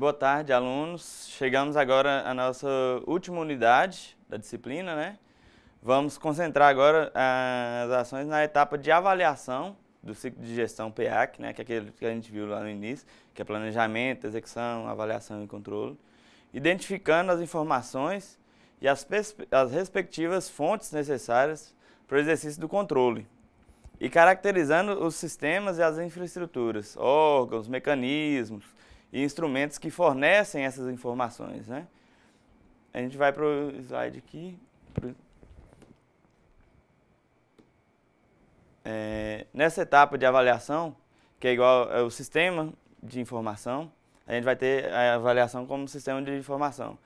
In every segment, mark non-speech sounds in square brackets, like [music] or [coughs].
boa tarde, alunos. Chegamos agora à nossa última unidade da disciplina, né? Vamos concentrar agora eh, as ações na etapa de avaliação do ciclo de gestão PEAC, né, que é aquele que a gente viu lá no início, que é planejamento, execução, avaliação e controle, identificando as informações e as, as respectivas fontes necessárias para o exercício do controle e caracterizando os sistemas e as infraestruturas, órgãos, mecanismos, e instrumentos que fornecem essas informações. Né? A gente vai para o slide aqui. Pro... É, nessa etapa de avaliação, que é igual ao é sistema de informação, a gente vai ter a avaliação como sistema de informação.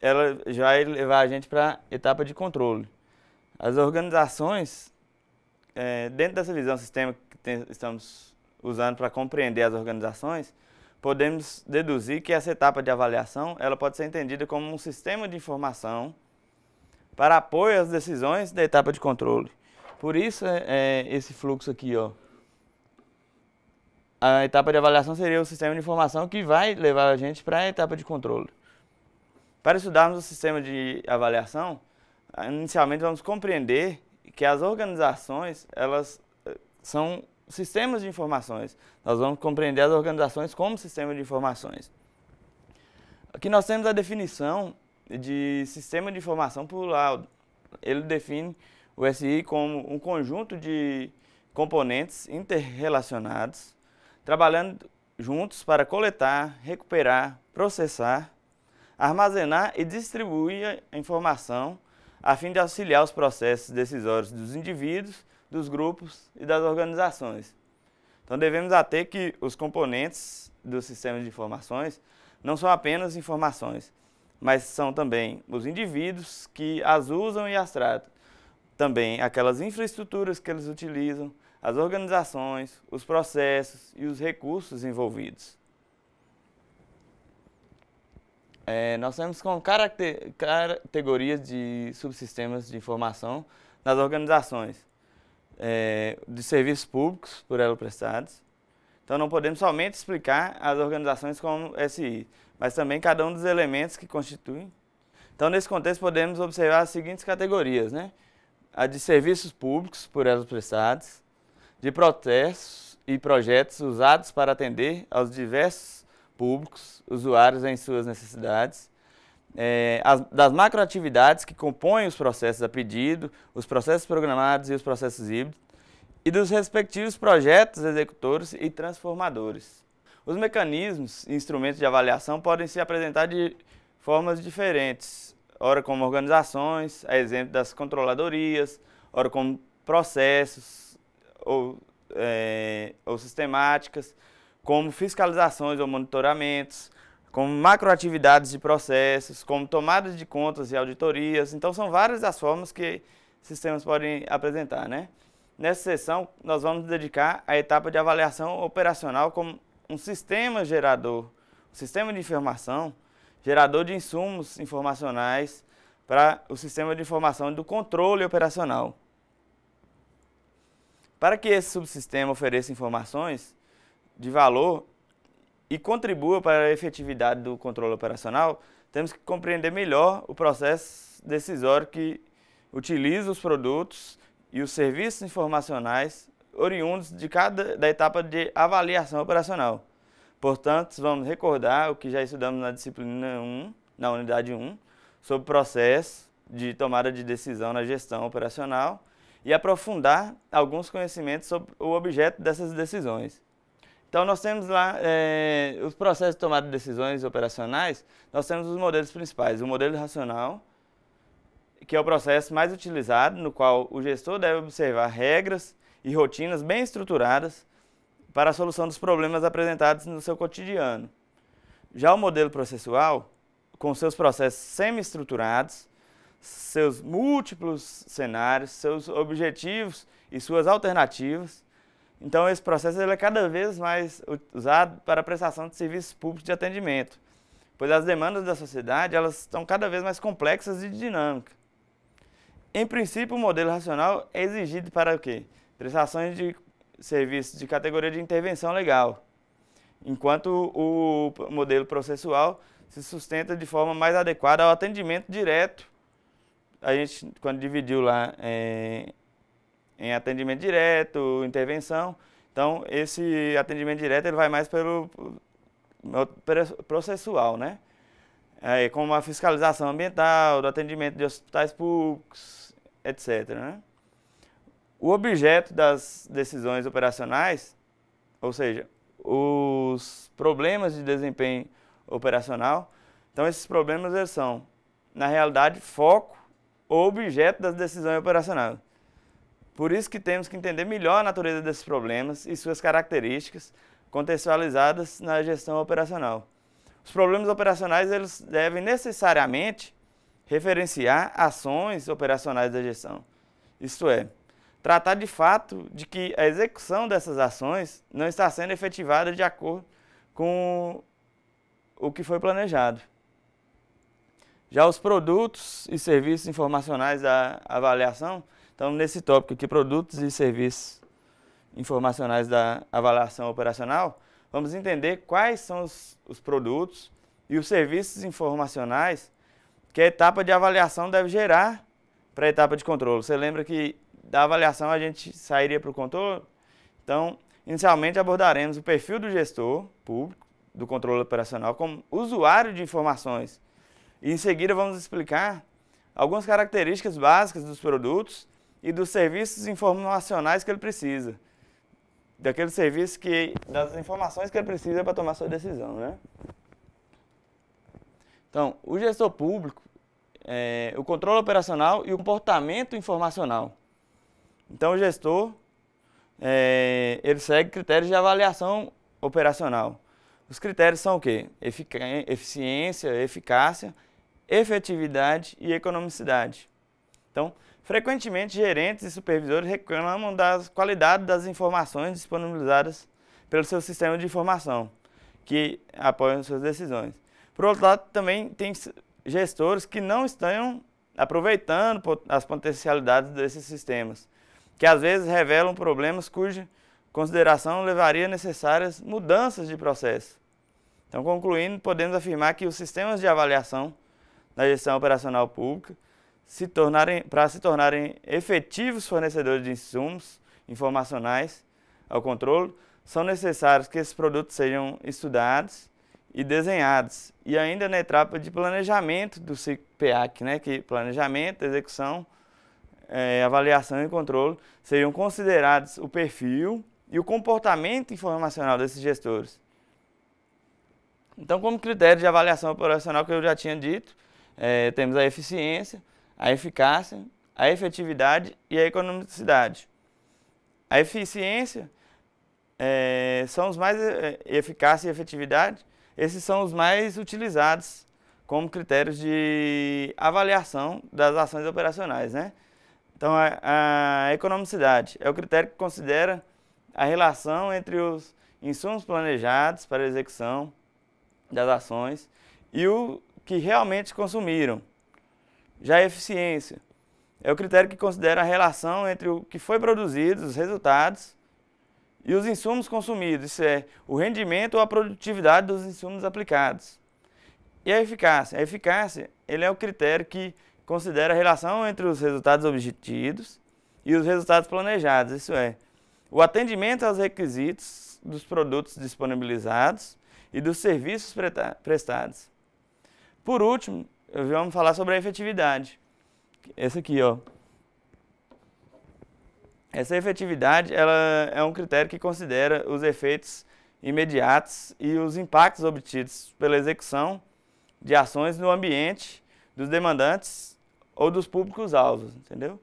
Ela já vai levar a gente para a etapa de controle. As organizações, é, dentro dessa visão sistema que tem, estamos usando para compreender as organizações, podemos deduzir que essa etapa de avaliação ela pode ser entendida como um sistema de informação para apoio às decisões da etapa de controle. Por isso, é, é, esse fluxo aqui, ó. A etapa de avaliação seria o sistema de informação que vai levar a gente para a etapa de controle. Para estudarmos o sistema de avaliação, inicialmente vamos compreender que as organizações, elas eh, são sistemas de informações. Nós vamos compreender as organizações como sistema de informações. Aqui nós temos a definição de sistema de informação por laudo. Ele define o SI como um conjunto de componentes interrelacionados, trabalhando juntos para coletar, recuperar, processar, armazenar e distribuir a informação a fim de auxiliar os processos decisórios dos indivíduos dos grupos e das organizações. Então devemos ater que os componentes dos sistemas de informações não são apenas informações, mas são também os indivíduos que as usam e as tratam, também aquelas infraestruturas que eles utilizam, as organizações, os processos e os recursos envolvidos. É, nós temos como caracter, categorias de subsistemas de informação nas organizações é, de serviços públicos por ela prestados. Então não podemos somente explicar as organizações como SI, mas também cada um dos elementos que constituem. Então nesse contexto podemos observar as seguintes categorias, né? A de serviços públicos por elas prestados, de processos e projetos usados para atender aos diversos públicos, usuários em suas necessidades, é, as, das macroatividades que compõem os processos a pedido, os processos programados e os processos híbridos, e dos respectivos projetos executores e transformadores. Os mecanismos e instrumentos de avaliação podem se apresentar de formas diferentes, ora como organizações, a exemplo das controladorias, ora como processos ou, é, ou sistemáticas, como fiscalizações ou monitoramentos, como macroatividades de processos, como tomadas de contas e auditorias. Então, são várias as formas que sistemas podem apresentar. Né? Nessa sessão, nós vamos dedicar a etapa de avaliação operacional como um sistema gerador, um sistema de informação, gerador de insumos informacionais para o sistema de informação do controle operacional. Para que esse subsistema ofereça informações de valor, e contribua para a efetividade do controle operacional, temos que compreender melhor o processo decisório que utiliza os produtos e os serviços informacionais oriundos de cada da etapa de avaliação operacional. Portanto, vamos recordar o que já estudamos na disciplina 1, na unidade 1, sobre o processo de tomada de decisão na gestão operacional e aprofundar alguns conhecimentos sobre o objeto dessas decisões. Então, nós temos lá é, os processos de tomada de decisões operacionais, nós temos os modelos principais. O modelo racional, que é o processo mais utilizado, no qual o gestor deve observar regras e rotinas bem estruturadas para a solução dos problemas apresentados no seu cotidiano. Já o modelo processual, com seus processos semi-estruturados, seus múltiplos cenários, seus objetivos e suas alternativas, então, esse processo ele é cada vez mais usado para a prestação de serviços públicos de atendimento, pois as demandas da sociedade elas estão cada vez mais complexas e dinâmicas. Em princípio, o modelo racional é exigido para o quê? Prestações de serviços de categoria de intervenção legal, enquanto o modelo processual se sustenta de forma mais adequada ao atendimento direto. A gente, quando dividiu lá é, em atendimento direto, intervenção. Então, esse atendimento direto ele vai mais pelo processual, né? É, como a fiscalização ambiental, do atendimento de hospitais públicos, etc. Né? O objeto das decisões operacionais, ou seja, os problemas de desempenho operacional, então esses problemas eles são, na realidade, foco ou objeto das decisões operacionais. Por isso que temos que entender melhor a natureza desses problemas e suas características contextualizadas na gestão operacional. Os problemas operacionais eles devem necessariamente referenciar ações operacionais da gestão. Isto é, tratar de fato de que a execução dessas ações não está sendo efetivada de acordo com o que foi planejado. Já os produtos e serviços informacionais da avaliação então, nesse tópico aqui, produtos e serviços informacionais da avaliação operacional, vamos entender quais são os, os produtos e os serviços informacionais que a etapa de avaliação deve gerar para a etapa de controle. Você lembra que da avaliação a gente sairia para o controle? Então, inicialmente abordaremos o perfil do gestor público do controle operacional como usuário de informações. E em seguida vamos explicar algumas características básicas dos produtos e dos serviços informacionais que ele precisa. Daquele serviço que, das informações que ele precisa para tomar sua decisão, né? Então, o gestor público, é, o controle operacional e o comportamento informacional. Então, o gestor, é, ele segue critérios de avaliação operacional. Os critérios são o quê? Eficiência, eficácia, efetividade e economicidade. Então, Frequentemente, gerentes e supervisores reclamam da qualidade das informações disponibilizadas pelo seu sistema de informação, que apoiam suas decisões. Por outro lado, também tem gestores que não estão aproveitando as potencialidades desses sistemas, que às vezes revelam problemas cuja consideração levaria necessárias mudanças de processo. Então, concluindo, podemos afirmar que os sistemas de avaliação da gestão operacional pública se tornarem, para se tornarem efetivos fornecedores de insumos informacionais ao controle, são necessários que esses produtos sejam estudados e desenhados. E ainda na etapa de planejamento do CPAC, né, que planejamento, execução, é, avaliação e controle sejam considerados o perfil e o comportamento informacional desses gestores. Então, como critério de avaliação operacional que eu já tinha dito, é, temos a eficiência, a eficácia, a efetividade e a economicidade. A eficiência é, são os mais é, eficácia e efetividade, esses são os mais utilizados como critérios de avaliação das ações operacionais, né? Então a, a economicidade é o critério que considera a relação entre os insumos planejados para execução das ações e o que realmente consumiram, já é eficiência. É o critério que considera a relação entre o que foi produzido, os resultados, e os insumos consumidos, isso é, o rendimento ou a produtividade dos insumos aplicados. E a eficácia? A eficácia ele é o critério que considera a relação entre os resultados obtidos e os resultados planejados, isso é, o atendimento aos requisitos dos produtos disponibilizados e dos serviços prestados. Por último, vamos falar sobre a efetividade. Esse aqui, ó. Essa efetividade ela é um critério que considera os efeitos imediatos e os impactos obtidos pela execução de ações no ambiente dos demandantes ou dos públicos-alvos, entendeu?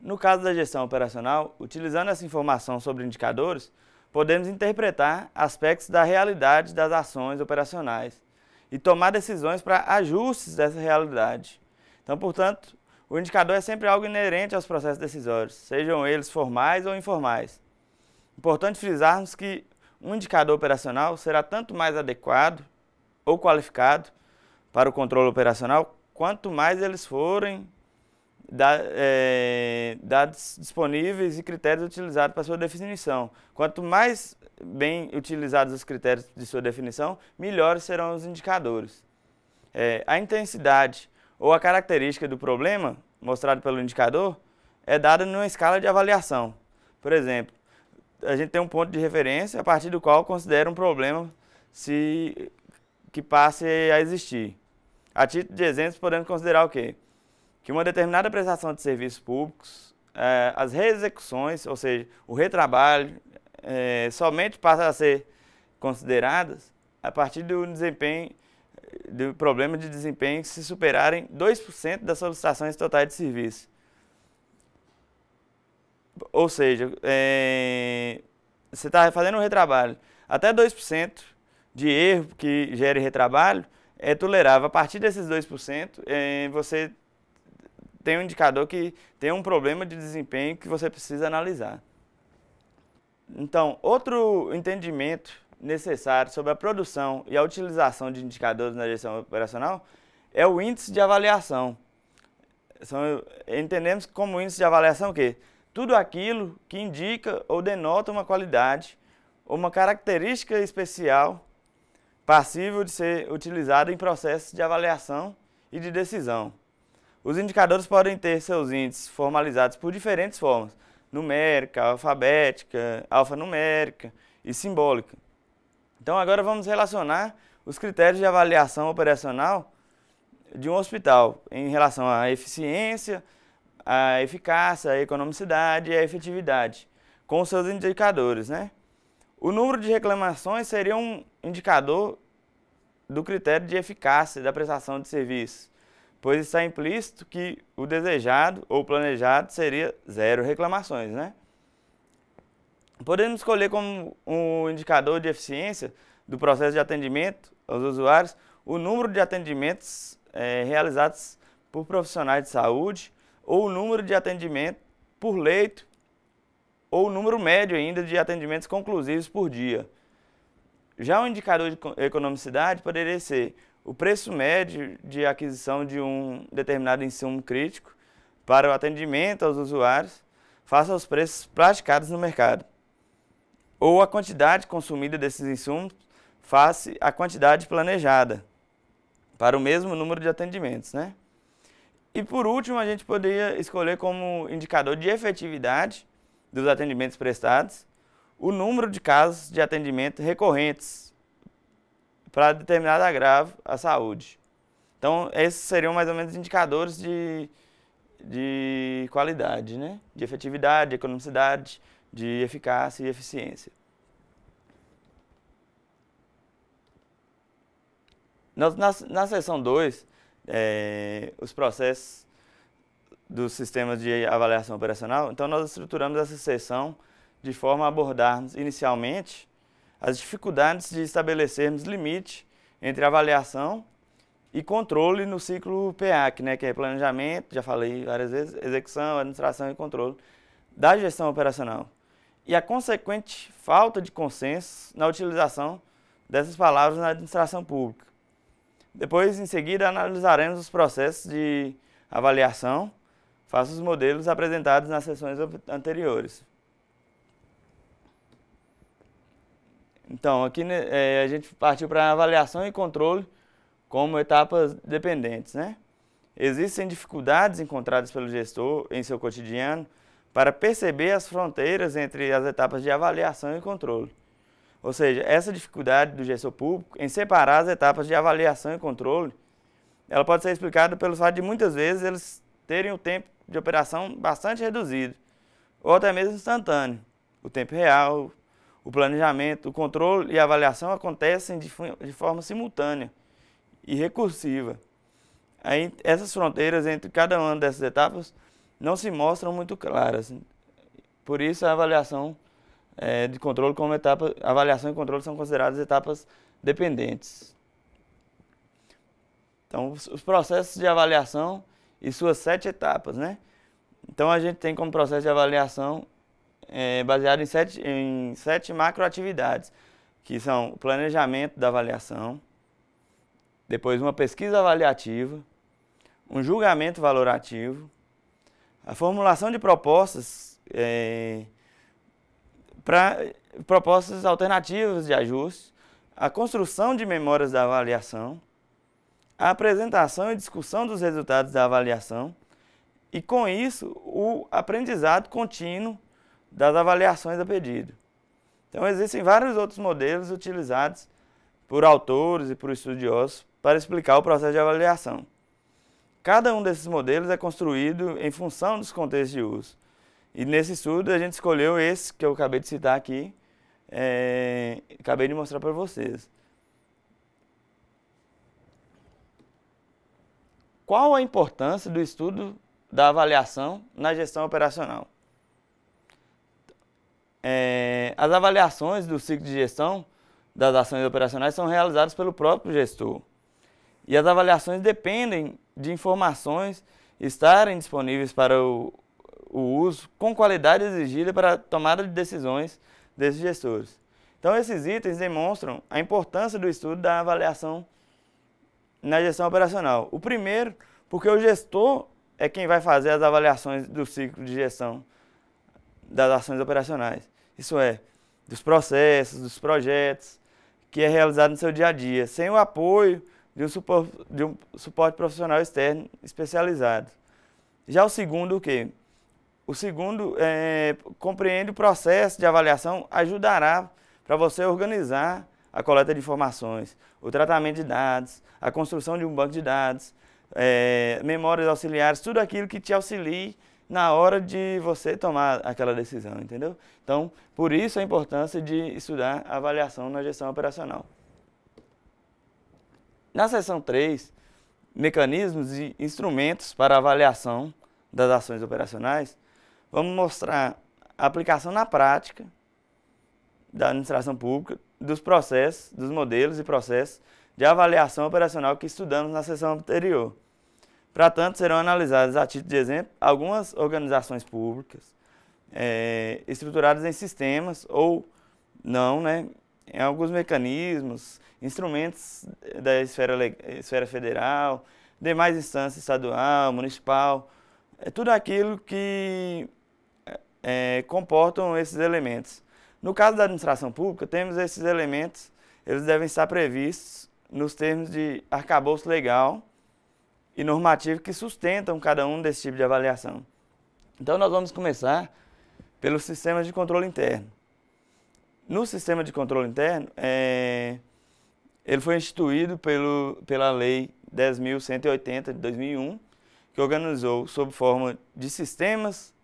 No caso da gestão operacional, utilizando essa informação sobre indicadores, podemos interpretar aspectos da realidade das ações operacionais e tomar decisões para ajustes dessa realidade. Então, portanto, o indicador é sempre algo inerente aos processos decisórios, sejam eles formais ou informais. Importante frisarmos que um indicador operacional será tanto mais adequado ou qualificado para o controle operacional quanto mais eles forem da, é, dados disponíveis e critérios utilizados para sua definição. Quanto mais bem utilizados os critérios de sua definição, melhores serão os indicadores. É, a intensidade ou a característica do problema, mostrado pelo indicador, é dada numa escala de avaliação. Por exemplo, a gente tem um ponto de referência a partir do qual considera um problema se que passe a existir. A título de exemplo, podemos considerar o quê? que uma determinada prestação de serviços públicos, é, as reexecuções, ou seja, o retrabalho, é, somente passa a ser consideradas a partir do desempenho do problema de desempenho se superarem 2% das solicitações totais de serviço. Ou seja, é, você está fazendo um retrabalho. Até 2% de erro que gere retrabalho é tolerável. A partir desses 2%, é, você tem um indicador que tem um problema de desempenho que você precisa analisar. Então, outro entendimento necessário sobre a produção e a utilização de indicadores na gestão operacional é o índice de avaliação. São, entendemos como índice de avaliação o quê? Tudo aquilo que indica ou denota uma qualidade ou uma característica especial passível de ser utilizada em processos de avaliação e de decisão. Os indicadores podem ter seus índices formalizados por diferentes formas, numérica, alfabética, alfanumérica e simbólica. Então agora vamos relacionar os critérios de avaliação operacional de um hospital em relação à eficiência, à eficácia, à economicidade e à efetividade, com seus indicadores. Né? O número de reclamações seria um indicador do critério de eficácia da prestação de serviço pois está implícito que o desejado ou planejado seria zero reclamações, né? Podemos escolher como um indicador de eficiência do processo de atendimento aos usuários o número de atendimentos é, realizados por profissionais de saúde ou o número de atendimento por leito ou o número médio ainda de atendimentos conclusivos por dia. Já o um indicador de economicidade poderia ser o preço médio de aquisição de um determinado insumo crítico para o atendimento aos usuários face aos preços praticados no mercado, ou a quantidade consumida desses insumos face à quantidade planejada para o mesmo número de atendimentos. Né? E por último, a gente poderia escolher como indicador de efetividade dos atendimentos prestados o número de casos de atendimento recorrentes para determinado agravo à saúde. Então, esses seriam mais ou menos indicadores de, de qualidade, né? de efetividade, de economicidade, de eficácia e eficiência. na, na seção 2, é, os processos dos sistemas de avaliação operacional, então nós estruturamos essa seção de forma a abordarmos inicialmente as dificuldades de estabelecermos limite entre avaliação e controle no ciclo PEAC, né, que é planejamento, já falei várias vezes, execução, administração e controle da gestão operacional. E a consequente falta de consenso na utilização dessas palavras na administração pública. Depois, em seguida, analisaremos os processos de avaliação, faça os modelos apresentados nas sessões anteriores. Então, aqui né, é, a gente partiu para avaliação e controle como etapas dependentes, né? Existem dificuldades encontradas pelo gestor em seu cotidiano para perceber as fronteiras entre as etapas de avaliação e controle. Ou seja, essa dificuldade do gestor público em separar as etapas de avaliação e controle, ela pode ser explicada pelo fato de muitas vezes eles terem o tempo de operação bastante reduzido, ou até mesmo instantâneo, o tempo real, o planejamento, o controle e a avaliação acontecem de, de forma simultânea e recursiva. Aí, essas fronteiras entre cada uma dessas etapas não se mostram muito claras. Por isso, a avaliação é, de controle como etapa, avaliação e controle são consideradas etapas dependentes. Então, os processos de avaliação e suas sete etapas, né? Então, a gente tem como processo de avaliação é, baseado em sete, em sete macroatividades, que são o planejamento da avaliação, depois uma pesquisa avaliativa, um julgamento valorativo, a formulação de propostas é, para propostas alternativas de ajuste, a construção de memórias da avaliação, a apresentação e discussão dos resultados da avaliação e, com isso, o aprendizado contínuo das avaliações a pedido. Então existem vários outros modelos utilizados por autores e por estudiosos para explicar o processo de avaliação. Cada um desses modelos é construído em função dos contextos de uso. E nesse estudo a gente escolheu esse que eu acabei de citar aqui, é, acabei de mostrar para vocês. Qual a importância do estudo da avaliação na gestão operacional? é, as avaliações do ciclo de gestão das ações operacionais são realizadas pelo próprio gestor. E as avaliações dependem de informações estarem disponíveis para o, o uso com qualidade exigida para a tomada de decisões desses gestores. Então, esses itens demonstram a importância do estudo da avaliação na gestão operacional. O primeiro, porque o gestor é quem vai fazer as avaliações do ciclo de gestão das ações operacionais isso é, dos processos, dos projetos, que é realizado no seu dia a dia, sem o apoio de um, supor, de um suporte profissional externo especializado. Já o segundo, o quê? O segundo, é, compreende o processo de avaliação, ajudará para você organizar a coleta de informações, o tratamento de dados, a construção de um banco de dados, é, memórias auxiliares, tudo aquilo que te auxilie na hora de você tomar aquela decisão, entendeu? Então, por isso a importância de estudar avaliação na gestão operacional. Na seção 3, mecanismos e instrumentos para avaliação das ações operacionais, vamos mostrar a aplicação na prática da administração pública dos processos, dos modelos e processos de avaliação operacional que estudamos na sessão anterior. Para tanto, serão analisadas, a título de exemplo, algumas organizações públicas é, estruturadas em sistemas ou não, né, em alguns mecanismos, instrumentos da esfera, esfera federal, demais instâncias estadual, municipal, é tudo aquilo que é, é, comportam esses elementos. No caso da administração pública, temos esses elementos, eles devem estar previstos nos termos de arcabouço legal, e normativo que sustentam cada um desse tipo de avaliação. Então, nós vamos começar pelo sistema de controle interno. No sistema de controle interno, é, ele foi instituído pelo, pela Lei 10.180 de 2001, que organizou, sob forma de sistemas,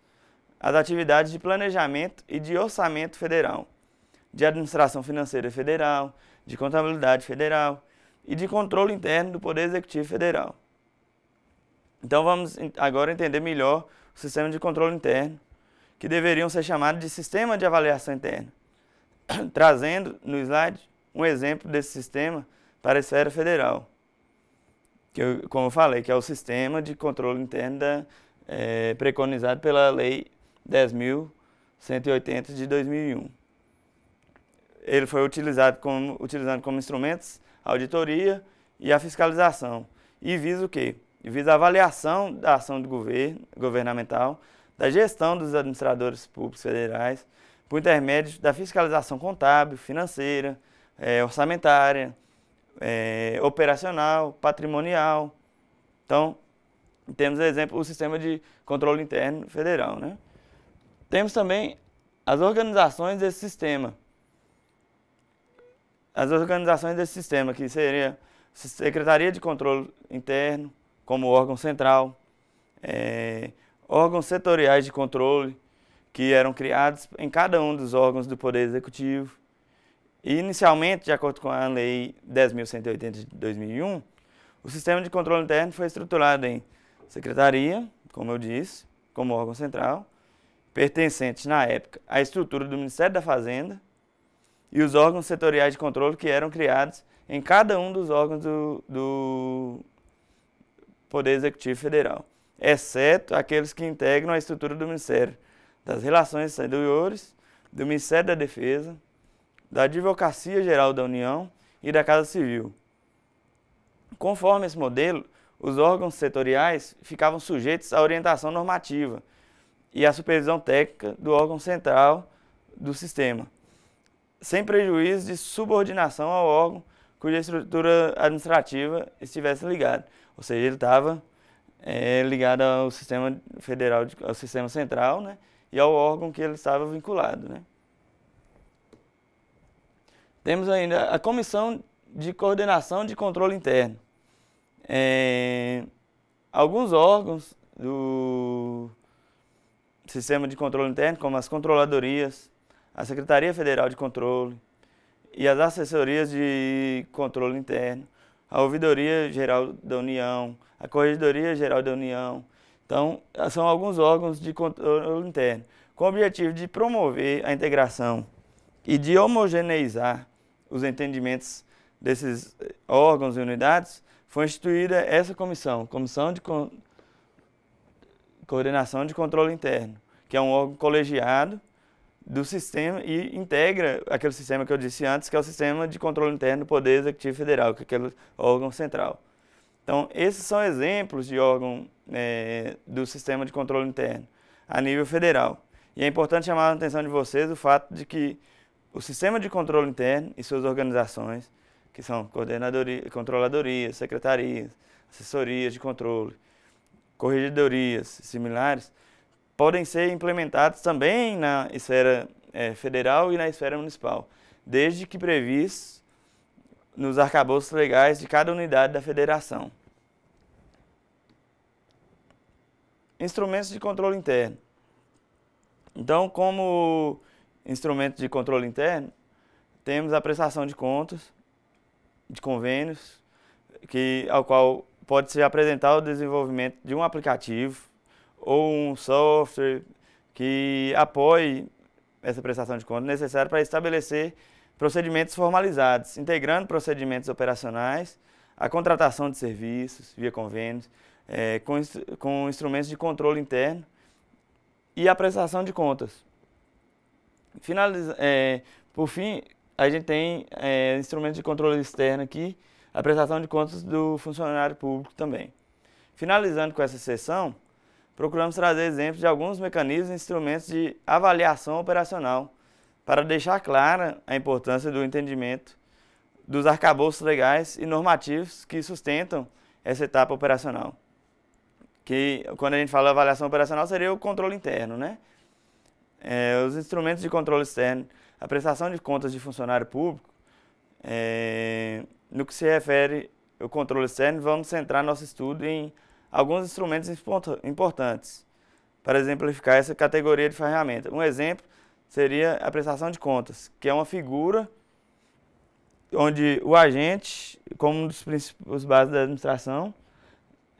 as atividades de planejamento e de orçamento federal, de administração financeira federal, de contabilidade federal e de controle interno do Poder Executivo Federal. Então vamos agora entender melhor o sistema de controle interno, que deveriam ser chamados de sistema de avaliação interna, [coughs] trazendo no slide um exemplo desse sistema para a esfera federal, que eu, como eu falei, que é o sistema de controle interno da, é, preconizado pela Lei 10.180 de 2001. Ele foi utilizado como, utilizado como instrumentos a auditoria e a fiscalização, e visa o quê? visa a avaliação da ação governo, governamental, da gestão dos administradores públicos federais, por intermédio da fiscalização contábil, financeira, é, orçamentária, é, operacional, patrimonial. Então, temos, por exemplo, o sistema de controle interno federal. Né? Temos também as organizações desse sistema. As organizações desse sistema, que seria Secretaria de Controle Interno, como órgão central, é, órgãos setoriais de controle, que eram criados em cada um dos órgãos do Poder Executivo. E, inicialmente, de acordo com a Lei 10.180 de 2001, o sistema de controle interno foi estruturado em secretaria, como eu disse, como órgão central, pertencentes na época à estrutura do Ministério da Fazenda e os órgãos setoriais de controle que eram criados em cada um dos órgãos do, do Poder Executivo Federal, exceto aqueles que integram a estrutura do Ministério das Relações Exteriores, do Ministério da Defesa, da Advocacia Geral da União e da Casa Civil. Conforme esse modelo, os órgãos setoriais ficavam sujeitos à orientação normativa e à supervisão técnica do órgão central do sistema, sem prejuízo de subordinação ao órgão cuja estrutura administrativa estivesse ligada. Ou seja, ele estava é, ligado ao sistema federal, de, ao sistema central, né? E ao órgão que ele estava vinculado, né? Temos ainda a Comissão de Coordenação de Controle Interno. É, alguns órgãos do sistema de controle interno, como as controladorias, a Secretaria Federal de Controle e as assessorias de controle interno, a Ouvidoria Geral da União, a Corregedoria Geral da União. Então, são alguns órgãos de controle interno, com o objetivo de promover a integração e de homogeneizar os entendimentos desses eh, órgãos e unidades, foi instituída essa comissão, Comissão de Co Coordenação de Controle Interno, que é um órgão colegiado do sistema e integra aquele sistema que eu disse antes, que é o sistema de controle interno do Poder Executivo Federal, que é aquele órgão central. Então, esses são exemplos de órgão é, do sistema de controle interno a nível federal. E é importante chamar a atenção de vocês o fato de que o sistema de controle interno e suas organizações, que são coordenadorias, controladorias, secretarias, assessorias de controle, corregedorias similares, podem ser implementados também na esfera é, federal e na esfera municipal, desde que previstos nos arcabouços legais de cada unidade da federação. Instrumentos de controle interno. Então, como instrumento de controle interno, temos a prestação de contas, de convênios, que, ao qual pode se apresentar o desenvolvimento de um aplicativo ou um software que apoie essa prestação de contas necessária para estabelecer procedimentos formalizados, integrando procedimentos operacionais, a contratação de serviços via convênios, é, com, com instrumentos de controle interno e a prestação de contas. Finaliza, é, eh, por fim, a gente tem é, instrumentos de controle externo aqui, a prestação de contas do funcionário público também. Finalizando com essa sessão, procuramos trazer exemplos de alguns mecanismos e instrumentos de avaliação operacional para deixar clara a importância do entendimento dos arcabouços legais e normativos que sustentam essa etapa operacional. Que quando a gente fala avaliação operacional seria o controle interno, né? É, os instrumentos de controle externo, a prestação de contas de funcionário público, é, no que se refere ao controle externo, vamos centrar nosso estudo em alguns instrumentos importantes para exemplificar essa categoria de ferramenta. Um exemplo seria a prestação de contas, que é uma figura onde o agente, como um dos princípios básicos da administração,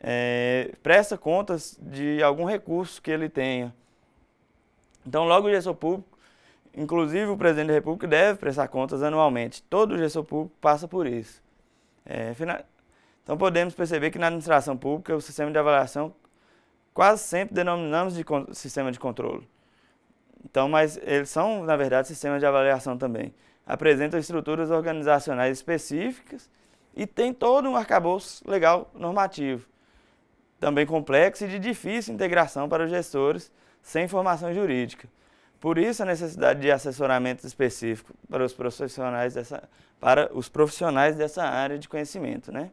é, presta contas de algum recurso que ele tenha. Então, logo o gestor público, inclusive o presidente da República, deve prestar contas anualmente. Todo gestor público passa por isso. É, então podemos perceber que na administração pública o sistema de avaliação quase sempre denominamos de sistema de controle. Então, mas eles são, na verdade, sistemas de avaliação também. Apresentam estruturas organizacionais específicas e tem todo um arcabouço legal normativo, também complexo e de difícil integração para os gestores sem formação jurídica. Por isso a necessidade de assessoramento específico para os profissionais dessa, para os profissionais dessa área de conhecimento. Né?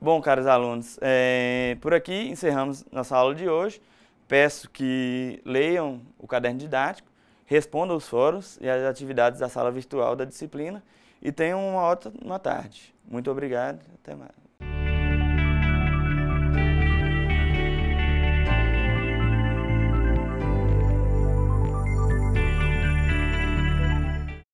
Bom, caros alunos, é, por aqui encerramos nossa aula de hoje. Peço que leiam o caderno didático, respondam os fóruns e as atividades da sala virtual da disciplina e tenham uma ótima tarde. Muito obrigado, até mais.